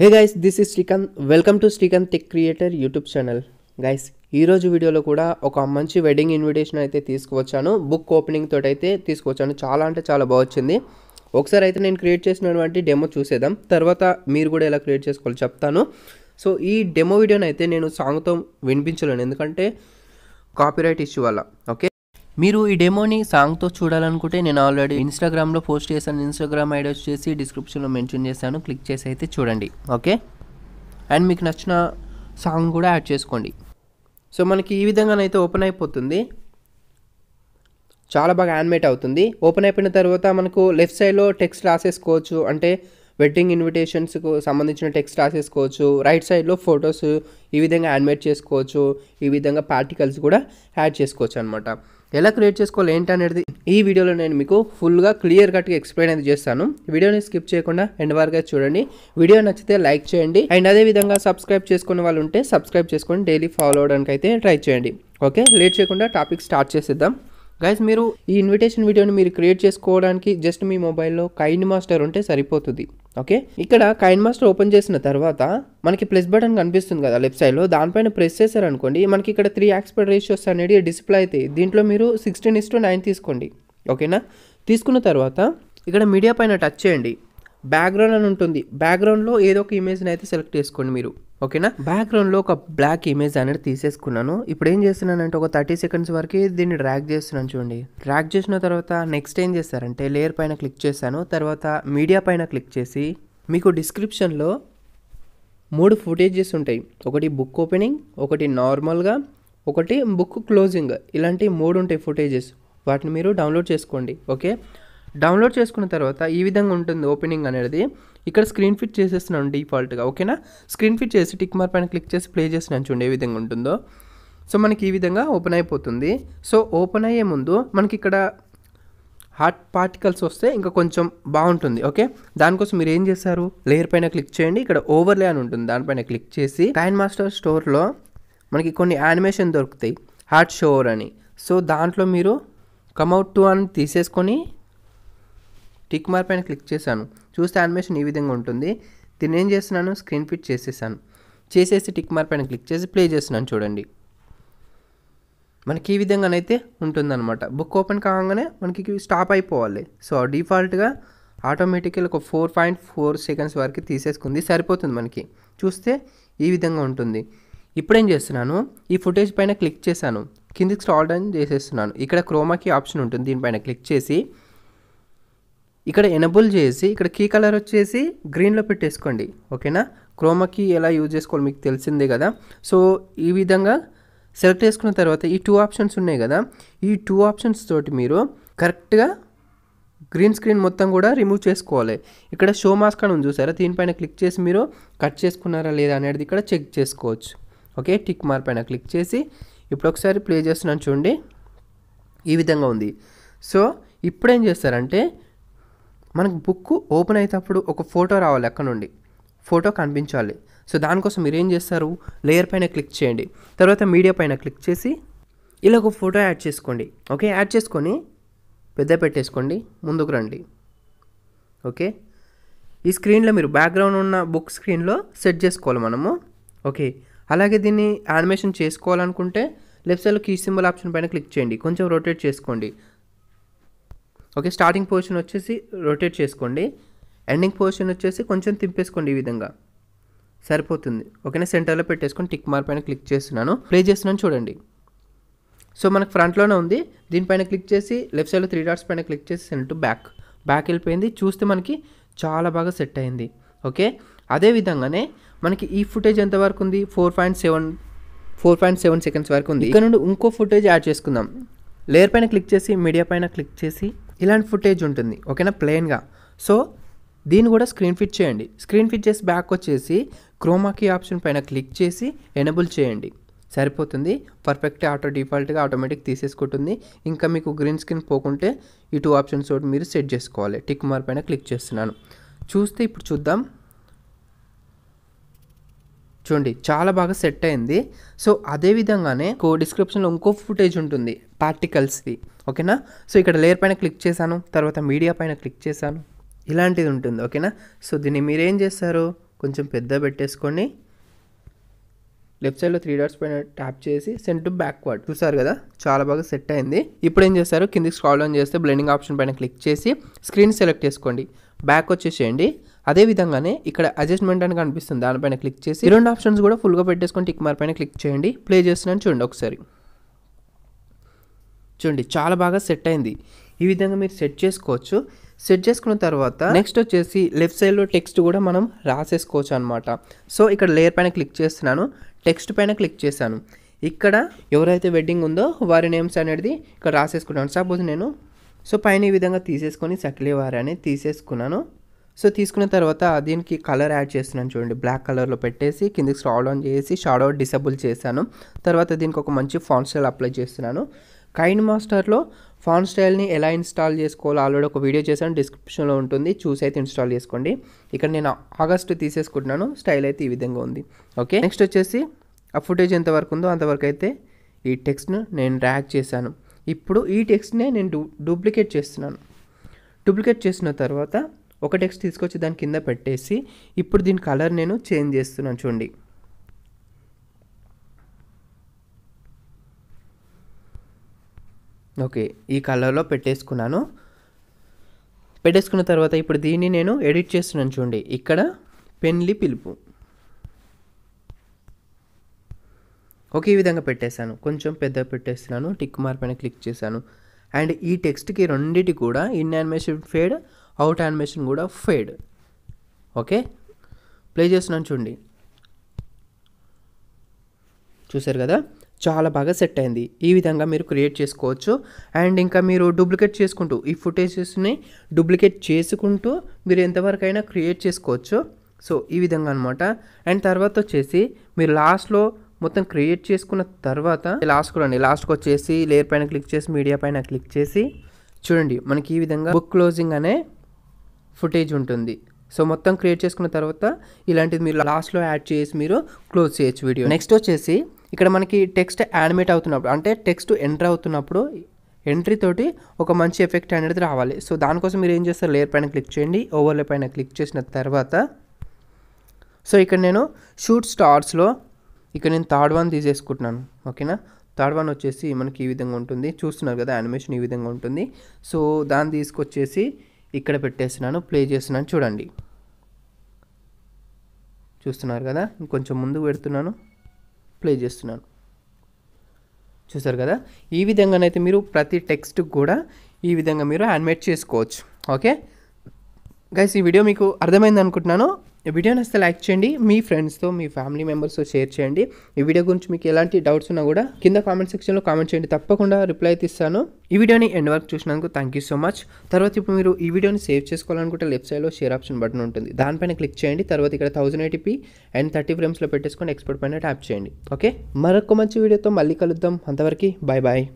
hey guys this is Srikanth welcome to Srikanth tech creator YouTube channel guys ఈరోజు వీడియోలో కూడా ఒక మంచి వెడ్డింగ్ ఇన్విటేషన్ అయితే తీసుకువచ్చాను బుక్ ఓపెనింగ్ తోటి అయితే తీసుకువచ్చాను చాలా అంటే చాలా బాగొచ్చింది ఒకసారి అయితే నేను క్రియేట్ చేసినటువంటి డెమో చూసేద్దాం తర్వాత మీరు కూడా ఎలా క్రియేట్ చేసుకోవాలో చెప్తాను సో ఈ డెమో వీడియోని అయితే నేను సాంగ్తో వినిపించలేను ఎందుకంటే కాపీరైట్ ఇష్యూ వల్ల ఓకే మీరు ఈ డెమోని సాంగ్తో చూడాలనుకుంటే నేను ఆల్రెడీ ఇన్స్టాగ్రామ్లో పోస్ట్ చేశాను ఇన్స్టాగ్రామ్ ఐడి వచ్చేసి డిస్క్రిప్షన్లో మెన్షన్ చేశాను క్లిక్ చేసి అయితే చూడండి ఓకే అండ్ మీకు నచ్చిన సాంగ్ కూడా యాడ్ చేసుకోండి సో మనకి ఈ విధంగానైతే ఓపెన్ అయిపోతుంది చాలా బాగా యానిమేట్ అవుతుంది ఓపెన్ అయిపోయిన తర్వాత మనకు లెఫ్ట్ సైడ్లో టెక్స్ట్ రాసేసుకోవచ్చు అంటే వెడ్డింగ్ ఇన్విటేషన్స్కు సంబంధించిన టెక్స్ట్ రాసేసుకోవచ్చు రైట్ సైడ్లో ఫొటోస్ ఈ విధంగా యానిమేట్ చేసుకోవచ్చు ఈ విధంగా పార్టికల్స్ కూడా యాడ్ చేసుకోవచ్చు అనమాట ఎలా క్రియేట్ చేసుకోవాలి ఏంటి అనేది ఈ వీడియోలో నేను మీకు ఫుల్గా క్లియర్ కట్గా ఎక్స్ప్లెయిన్ అయితే చేస్తాను వీడియోని స్కిప్ చేయకుండా ఎండ్ వరకు చూడండి వీడియో నచ్చితే లైక్ చేయండి అండ్ అదే విధంగా సబ్స్క్రైబ్ చేసుకునే వాళ్ళు ఉంటే సబ్స్క్రైబ్ చేసుకొని డైలీ ఫాలో అవడానికి అయితే ట్రై చేయండి ఓకే లేట్ చేయకుండా టాపిక్ స్టార్ట్ చేసేద్దాం గైస్ మీరు ఈ ఇన్విటేషన్ వీడియోని మీరు క్రియేట్ చేసుకోవడానికి జస్ట్ మీ మొబైల్లో కైన్ మాస్టర్ ఉంటే సరిపోతుంది ఓకే ఇక్కడ కైన్ మాస్టర్ ఓపెన్ చేసిన తర్వాత మనకి ప్లస్ బటన్ కనిపిస్తుంది కదా లెఫ్ట్ సైడ్లో దానిపైన ప్రెస్ చేశారనుకోండి మనకి ఇక్కడ త్రీ యాక్స్పర్ట్ రేషియోస్ అనేది డిస్ప్లే అయితే దీంట్లో మీరు సిక్స్టీన్ ఇస్ టు నైన్ తీసుకోండి ఓకేనా తీసుకున్న తర్వాత ఇక్కడ మీడియా పైన టచ్ చేయండి బ్యాక్గ్రౌండ్ అని ఉంటుంది బ్యాక్గ్రౌండ్లో ఏదో ఒక ఇమేజ్ని అయితే సెలెక్ట్ చేసుకోండి మీరు ఓకేనా బ్యాక్గ్రౌండ్లో ఒక బ్లాక్ ఇమేజ్ అనేది తీసేసుకున్నాను ఇప్పుడు ఏం చేస్తున్నానంటే ఒక థర్టీ సెకండ్స్ వరకు దీన్ని డ్రాక్ చేస్తున్నాను చూడండి డ్రాక్ చేసిన తర్వాత నెక్స్ట్ ఏం చేస్తారంటే లేయర్ పైన క్లిక్ చేశాను తర్వాత మీడియా పైన క్లిక్ చేసి మీకు డిస్క్రిప్షన్లో మూడు ఫుటేజెస్ ఉంటాయి ఒకటి బుక్ ఓపెనింగ్ ఒకటి నార్మల్గా ఒకటి బుక్ క్లోజింగ్ ఇలాంటి మూడు ఉంటాయి ఫుటేజెస్ వాటిని మీరు డౌన్లోడ్ చేసుకోండి ఓకే డౌన్లోడ్ చేసుకున్న తర్వాత ఈ విధంగా ఉంటుంది ఓపెనింగ్ అనేది ఇక్కడ స్క్రీన్ ఫిట్ చేసేస్తున్నాను డిఫాల్ట్గా ఓకేనా స్క్రీన్ ఫిట్ చేసి టిక్ మార్క్ పైన క్లిక్ చేసి ప్లే చేసిన చూడండి ఏ విధంగా ఉంటుందో సో మనకి ఈ విధంగా ఓపెన్ అయిపోతుంది సో ఓపెన్ అయ్యే ముందు మనకి ఇక్కడ హాట్ పార్టికల్స్ వస్తే ఇంకా కొంచెం బాగుంటుంది ఓకే దానికోసం మీరు ఏం చేస్తారు లేయర్ పైన క్లిక్ చేయండి ఇక్కడ ఓవర్లే అని ఉంటుంది దానిపైన క్లిక్ చేసి టైన్ మాస్టర్ స్టోర్లో మనకి కొన్ని యానిమేషన్ దొరుకుతాయి హాట్ షోర్ అని సో దాంట్లో మీరు కమ్అవుట్ టు అని తీసేసుకొని టిక్ మార్క్ పైన క్లిక్ చేశాను చూస్తే యానిమేషన్ ఈ విధంగా ఉంటుంది దీన్ని ఏం చేస్తున్నాను స్క్రీన్ ఫిట్ చేసేసాను చేసేసి టిక్ మార్క్ పైన క్లిక్ చేసి ప్లే చేస్తున్నాను చూడండి మనకి ఈ విధంగానైతే ఉంటుందన్నమాట బుక్ ఓపెన్ కాగానే మనకి స్టాప్ అయిపోవాలి సో డిఫాల్ట్గా ఆటోమేటిక్గా ఒక ఫోర్ పాయింట్ ఫోర్ సెకండ్స్ వరకు తీసేసుకుంది సరిపోతుంది మనకి చూస్తే ఈ విధంగా ఉంటుంది ఇప్పుడేం చేస్తున్నాను ఈ ఫుటేజ్ పైన క్లిక్ చేశాను కిందికి స్టాల్ డౌన్ చేసేస్తున్నాను ఇక్కడ క్రోమాకి ఆప్షన్ ఉంటుంది దీనిపైన క్లిక్ చేసి ఇక్కడ ఎనబుల్ చేసి ఇక్కడ కీ కలర్ వచ్చేసి గ్రీన్లో పెట్టేసుకోండి ఓకేనా క్రోమా కీ ఎలా యూజ్ చేసుకోవాలి మీకు తెలిసిందే కదా సో ఈ విధంగా సెలెక్ట్ చేసుకున్న తర్వాత ఈ టూ ఆప్షన్స్ ఉన్నాయి కదా ఈ టూ ఆప్షన్స్ తోటి మీరు కరెక్ట్గా గ్రీన్ స్క్రీన్ మొత్తం కూడా రిమూవ్ చేసుకోవాలి ఇక్కడ షో మాస్క్ అని చూసారా దీనిపైన క్లిక్ చేసి మీరు కట్ చేసుకున్నారా లేదా అనేది ఇక్కడ చెక్ చేసుకోవచ్చు ఓకే టిక్ మార్ పైన క్లిక్ చేసి ఇప్పుడు ఒకసారి ప్లే చేస్తున్నాను చూడండి ఈ విధంగా ఉంది సో ఇప్పుడేం చేస్తారంటే మనకు బుక్ ఓపెన్ అయ్యేటప్పుడు ఒక ఫోటో రావాలి అక్కడ నుండి ఫోటో కనిపించాలి సో దానికోసం మీరు ఏం చేస్తారు లేయర్ పైన క్లిక్ చేయండి తర్వాత మీడియా పైన క్లిక్ చేసి ఇలా ఒక ఫోటో యాడ్ చేసుకోండి ఓకే యాడ్ చేసుకొని పెద్ద పెట్టేసుకోండి ముందుకు రండి ఓకే ఈ స్క్రీన్లో మీరు బ్యాక్గ్రౌండ్ ఉన్న బుక్ స్క్రీన్లో సెట్ చేసుకోవాలి మనము ఓకే అలాగే దీన్ని యానిమేషన్ చేసుకోవాలనుకుంటే లెఫ్ట్ సైడ్లో కీ సింబల్ ఆప్షన్ పైన క్లిక్ చేయండి కొంచెం రొటేట్ చేసుకోండి ఓకే స్టార్టింగ్ పొజిషన్ వచ్చేసి రొటేట్ చేసుకోండి ఎండింగ్ పొజిషన్ వచ్చేసి కొంచెం తింపేసుకోండి ఈ విధంగా సరిపోతుంది ఓకేనా సెంటర్లో పెట్టేసుకొని టిక్ మార్క్ పైన క్లిక్ చేస్తున్నాను ప్లే చేస్తున్నాను చూడండి సో మనకు ఫ్రంట్లోనే ఉంది దీనిపైన క్లిక్ చేసి లెఫ్ట్ సైడ్లో త్రీ డాట్స్ పైన క్లిక్ చేసి టు బ్యాక్ బ్యాక్ వెళ్ళిపోయింది చూస్తే మనకి చాలా బాగా సెట్ అయింది ఓకే అదే విధంగానే మనకి ఈ ఫుటేజ్ ఎంతవరకు ఉంది four point seven four point seven seconds వరకు ఉంది ఇక్కడ నుండి ఇంకో ఫుటేజ్ యాడ్ చేసుకుందాం లేయర్ పైన క్లిక్ చేసి మీడియా పైన క్లిక్ చేసి ఇలాంటి ఫుటేజ్ ఉంటుంది ఓకేనా ప్లెయిన్గా సో దీన్ని కూడా స్క్రీన్ ఫిట్ చేయండి స్క్రీన్ ఫిట్ చేసి బ్యాక్ వచ్చేసి క్రోమాకి ఆప్షన్ పైన క్లిక్ చేసి ఎనబుల్ చేయండి సరిపోతుంది పర్ఫెక్ట్ ఆటో డిఫాల్ట్గా ఆటోమేటిక్ తీసేసుకుంటుంది ఇంకా మీకు గ్రీన్ స్క్రీన్ పోకుంటే ఈ టూ ఆప్షన్స్ తోటి మీరు సెట్ చేసుకోవాలి టిక్ మార్ పైన క్లిక్ చేస్తున్నాను చూస్తే ఇప్పుడు చూద్దాం చూడండి చాలా బాగా సెట్ అయింది సో అదేవిధంగానే కో డిస్క్రిప్షన్లో ఇంకో ఫుటేజ్ ఉంటుంది పార్టికల్స్ది ఓకేనా సో ఇక్కడ లేయర్ పైన క్లిక్ చేశాను తర్వాత మీడియా పైన క్లిక్ చేశాను ఇలాంటిది ఉంటుంది ఓకేనా సో దీన్ని మీరేం చేస్తారు కొంచెం పెద్ద పెట్టేసుకొని లెఫ్ట్ సైడ్లో త్రీ డాట్స్ పైన ట్యాప్ చేసి సెంట్ టు బ్యాక్వర్డ్ చూసారు కదా చాలా బాగా సెట్ అయింది ఇప్పుడు ఏం చేస్తారు కిందికి స్క్రాల్ ఆన్ చేస్తే బ్లెండింగ్ ఆప్షన్ పైన క్లిక్ చేసి స్క్రీన్ సెలెక్ట్ చేసుకోండి బ్యాక్ వచ్చేసేయండి అదే విధంగానే ఇక్కడ అడ్జస్ట్మెంట్ అని కనిపిస్తుంది దానిపైన క్లిక్ చేసి రెండు ఆప్షన్స్ కూడా ఫుల్గా పెట్టేసుకొని టిక్ మార్ పైన క్లిక్ చేయండి ప్లే చేస్తున్నాను చూడండి ఒకసారి చూడండి చాలా బాగా సెట్ అయింది ఈ విధంగా మీరు సెట్ చేసుకోవచ్చు సెట్ చేసుకున్న తర్వాత నెక్స్ట్ వచ్చేసి లెఫ్ట్ సైడ్లో టెక్స్ట్ కూడా మనం రాసేసుకోవచ్చు అనమాట సో ఇక్కడ లేయర్ పైన క్లిక్ చేస్తున్నాను టెక్స్ట్ పైన క్లిక్ చేశాను ఇక్కడ ఎవరైతే వెడ్డింగ్ ఉందో వారి నేమ్స్ అనేది ఇక్కడ రాసేసుకుంటాను సపోజ్ నేను సో పైన ఈ విధంగా తీసేసుకొని సకిలే వారి తీసేసుకున్నాను సో తీసుకున్న తర్వాత దీనికి కలర్ యాడ్ చేస్తున్నాను చూడండి బ్లాక్ కలర్లో పెట్టేసి కిందకి స్క్రాల్ ఆన్ చేసి షాడో డిసబుల్ చేశాను తర్వాత దీనికి ఒక మంచి ఫాంట్ స్టైల్ అప్లై చేస్తున్నాను కైండ్ మాస్టర్లో ఫాన్ స్టైల్ని ఎలా ఇన్స్టాల్ చేసుకోవాలో ఆల్రెడీ ఒక వీడియో చేశాను డిస్క్రిప్షన్లో ఉంటుంది చూసి అయితే ఇన్స్టాల్ చేసుకోండి ఇక్కడ నేను ఆగస్ట్ తీసేసుకుంటున్నాను స్టైల్ అయితే ఈ విధంగా ఉంది ఓకే నెక్స్ట్ వచ్చేసి ఆ ఫుటేజ్ ఎంతవరకు ఉందో అంతవరకు అయితే ఈ టెక్స్ట్ను నేను ర్యాక్ చేశాను ఇప్పుడు ఈ టెక్స్ట్నే నేను డూ డూప్లికేట్ చేస్తున్నాను డూప్లికేట్ చేసిన తర్వాత ఒక టెక్స్ట్ తీసుకొచ్చి దాని కింద పెట్టేసి ఇప్పుడు దీని కలర్ నేను చేంజ్ చేస్తున్నాను చూడండి ఓకే ఈ కలర్లో పెట్టేసుకున్నాను పెట్టేసుకున్న తర్వాత ఇప్పుడు దీన్ని నేను ఎడిట్ చేస్తున్నాను చూడండి ఇక్కడ పెన్లి పిలుపు ఒకే విధంగా పెట్టేశాను కొంచెం పెద్ద పెట్టేస్తున్నాను టిక్ మార్క్ పైన క్లిక్ చేశాను అండ్ ఈ టెక్స్ట్కి రెండింటి కూడా in animation fade out animation కూడా ఫేడ్ ఓకే ప్లే చేస్తున్నాను చూడండి చూసారు కదా చాలా బాగా సెట్ అయింది ఈ విధంగా మీరు క్రియేట్ చేసుకోవచ్చు అండ్ ఇంకా మీరు డూప్లికేట్ చేసుకుంటూ ఈ ఫుటేజెస్ని డూప్లికేట్ చేసుకుంటూ మీరు ఎంతవరకైనా క్రియేట్ చేసుకోవచ్చు సో ఈ విధంగా అనమాట అండ్ తర్వాత వచ్చేసి మీరు లాస్ట్లో మొత్తం క్రియేట్ చేసుకున్న తర్వాత లాస్ట్ అండి లాస్ట్కి వచ్చేసి లేయర్ పైన క్లిక్ చేసి మీడియా పైన క్లిక్ చేసి చూడండి మనకి ఈ విధంగా బుక్ క్లోజింగ్ అనే ఫుటేజ్ ఉంటుంది సో మొత్తం క్రియేట్ చేసుకున్న తర్వాత ఇలాంటిది మీరు లాస్ట్లో యాడ్ చేసి మీరు క్లోజ్ చేయొచ్చు వీడియో నెక్స్ట్ వచ్చేసి ఇక్కడ మనకి టెక్స్ట్ యానిమేట్ అవుతున్నప్పుడు అంటే టెక్స్ట్ ఎంటర్ అవుతున్నప్పుడు ఎంట్రీ తోటి ఒక మంచి ఎఫెక్ట్ అనేది రావాలి సో దానికోసం మీరు ఏం చేస్తారు లేయర్ పైన క్లిక్ చేయండి ఓవర్లే పైన క్లిక్ చేసిన తర్వాత సో ఇక్కడ నేను షూట్ స్టార్స్లో ఇక్కడ నేను థర్డ్ వన్ తీసేసుకుంటున్నాను ఓకేనా థర్డ్ వన్ వచ్చేసి మనకి ఈ విధంగా ఉంటుంది చూస్తున్నారు కదా యానిమేషన్ ఈ విధంగా ఉంటుంది సో దాన్ని తీసుకొచ్చేసి ఇక్కడ పెట్టేస్తున్నాను ప్లే చేస్తున్నాను చూడండి చూస్తున్నారు కదా ఇంకొంచెం ముందు పెడుతున్నాను డిస్ప్లే చేస్తున్నాను చూసారు కదా ఈ విధంగానైతే మీరు ప్రతి టెక్స్ట్ కూడా ఈ విధంగా మీరు యానిమేట్ చేసుకోవచ్చు ఓకే గైస్ ఈ వీడియో మీకు అర్థమైంది అనుకుంటున్నాను ఈ వీడియో నచ్చితే లైక్ చేయండి మీ ఫ్రెండ్స్తో మీ ఫ్యామిలీ మెంబర్స్తో షేర్ చేయండి ఈ వీడియో గురించి మీకు ఎలాంటి డౌట్స్ ఉన్నా కూడా కింద కామెంట్ సెక్షన్లో కామెంట్ చేయండి తప్పకుండా రిప్లై అయితే ఇస్తాను ఈ వీడియోని ఎండ్ వరకు చూసినందుకు థ్యాంక్ యూ సో మచ్ తర్వాత ఇప్పుడు మీరు ఈ వీడియోని సేవ్ చేసుకోవాలనుకుంటే లెఫ్ట్ సైడ్లో షేర్ ఆప్షన్ బటన్ ఉంటుంది దానిపైన క్లిక్ చేయండి తర్వాత ఇక్కడ థౌసండ్ ఎయిటీపీ అండ్ థర్టీ ఫ్రేమ్స్లో పెట్టేసుకొని ఎక్స్పర్ట్ పైన ట్యాప్ చేయండి ఓకే మరొక మంచి వీడియోతో మళ్ళీ కలుద్దాం అంతవరకు బాయ్ బాయ్